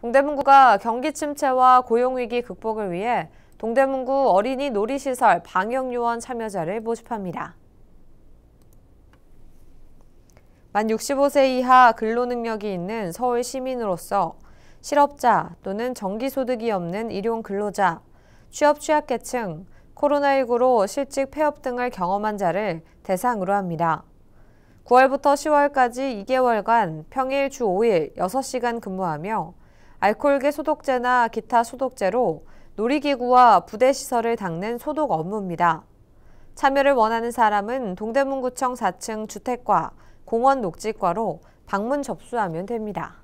동대문구가 경기 침체와 고용위기 극복을 위해 동대문구 어린이 놀이시설 방역요원 참여자를 모집합니다. 만 65세 이하 근로능력이 있는 서울 시민으로서 실업자 또는 정기소득이 없는 일용 근로자, 취업 취약계층, 코로나19로 실직 폐업 등을 경험한 자를 대상으로 합니다. 9월부터 10월까지 2개월간 평일 주 5일 6시간 근무하며 알코올계 소독제나 기타 소독제로 놀이기구와 부대시설을 닦는 소독 업무입니다. 참여를 원하는 사람은 동대문구청 4층 주택과 공원 녹지과로 방문 접수하면 됩니다.